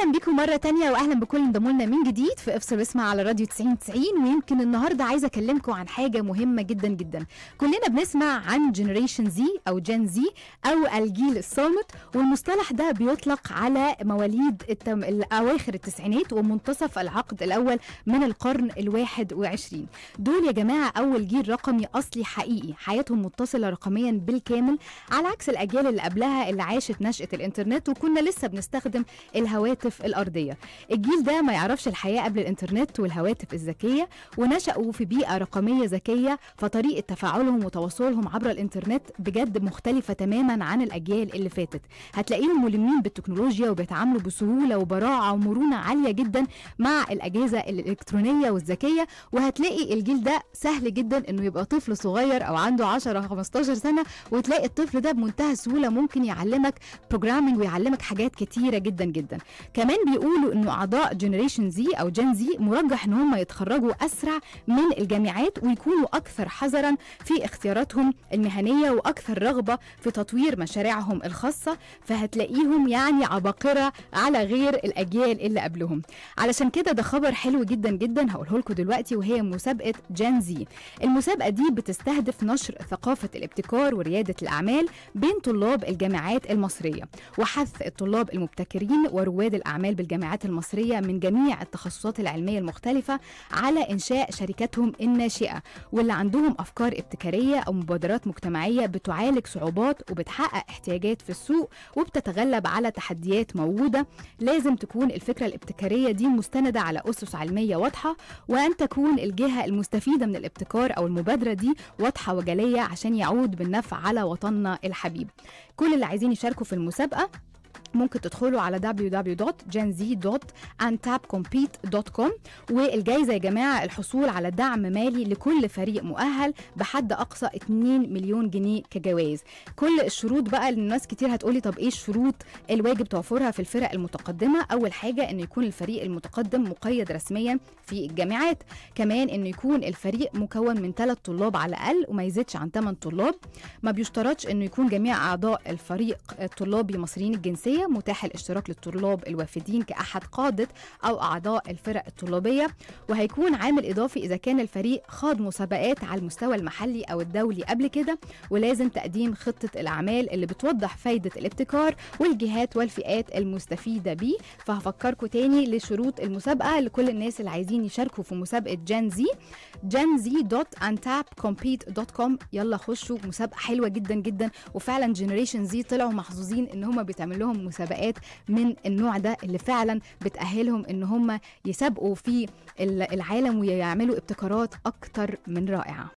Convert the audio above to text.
اهلا بيكم مره تانية واهلا بكل انضموا لنا من جديد في افصل واسمع على راديو 90 90 ويمكن النهارده عايزه اكلمكم عن حاجه مهمه جدا جدا كلنا بنسمع عن جنريشن زي او جين زي او الجيل الصامت والمصطلح ده بيطلق على مواليد التم... اواخر التسعينات ومنتصف العقد الاول من القرن الواحد وعشرين دول يا جماعه اول جيل رقمي اصلي حقيقي حياتهم متصله رقميا بالكامل على عكس الاجيال اللي قبلها اللي عاشت نشاه الانترنت وكنا لسه بنستخدم الهواتف العواطف الأرضية الجيل ده ما يعرفش الحياة قبل الإنترنت والهواتف الذكية ونشأوا في بيئة رقمية ذكية فطريقة تفاعلهم وتواصلهم عبر الإنترنت بجد مختلفة تماما عن الأجيال اللي فاتت هتلاقيهم ملمين بالتكنولوجيا وبيتعاملوا بسهولة وبراعة ومرونة عالية جدا مع الأجهزة الإلكترونية والذكية وهتلاقي الجيل ده سهل جدا إنه يبقى طفل صغير أو عنده 10 15 سنة وتلاقي الطفل ده بمنتهى السهولة ممكن يعلمك بروجرامينج ويعلمك حاجات كتيرة جدا جدا كمان بيقولوا انه اعضاء جنريشن زي او جن زي مرجح ان هم يتخرجوا اسرع من الجامعات ويكونوا اكثر حذرا في اختياراتهم المهنيه واكثر رغبه في تطوير مشاريعهم الخاصه فهتلاقيهم يعني عباقره على غير الاجيال اللي قبلهم علشان كده ده خبر حلو جدا جدا هقوله لكم دلوقتي وهي مسابقه جن زي المسابقه دي بتستهدف نشر ثقافه الابتكار ورياده الاعمال بين طلاب الجامعات المصريه وحث الطلاب المبتكرين ورواد الأعمال بالجامعات المصرية من جميع التخصصات العلمية المختلفة على إنشاء شركاتهم الناشئة واللي عندهم أفكار ابتكارية أو مبادرات مجتمعية بتعالج صعوبات وبتحقق احتياجات في السوق وبتتغلب على تحديات موجودة لازم تكون الفكرة الابتكارية دي مستندة على أسس علمية واضحة وأن تكون الجهة المستفيدة من الابتكار أو المبادرة دي واضحة وجلية عشان يعود بالنفع على وطننا الحبيب كل اللي عايزين يشاركوا في المسابقة ممكن تدخلوا على www.genz.antapcompete.com والجايزة يا جماعة الحصول على دعم مالي لكل فريق مؤهل بحد أقصى 2 مليون جنيه كجوائز كل الشروط بقى الناس كتير هتقولي طب إيه الشروط الواجب توفرها في الفرق المتقدمة أول حاجة أن يكون الفريق المتقدم مقيد رسميا في الجامعات كمان أن يكون الفريق مكون من ثلاث طلاب على الأقل وما يزيدش عن 8 طلاب ما بيشترطش أنه يكون جميع أعضاء الفريق الطلابي مصريين الجنسية متاح الاشتراك للطلاب الوافدين كأحد قادة أو أعضاء الفرق الطلابية وهيكون عامل إضافي إذا كان الفريق خاض مسابقات على المستوى المحلي أو الدولي قبل كده ولازم تقديم خطة الأعمال اللي بتوضح فايدة الابتكار والجهات والفئات المستفيدة بيه فهفكركم تاني لشروط المسابقة لكل الناس اللي عايزين يشاركوا في مسابقة جان زي جان زي دوت انتاب كومبيت دوت كوم يلا خشوا مسابقة حلوة جدا جدا وفعلا جنريشن زي طلعوا محظوظين ان هم بيتعمل لهم مسابقات من النوع ده اللي فعلا بتأهلهم ان هم يسابقوا في العالم ويعملوا ابتكارات اكتر من رائعه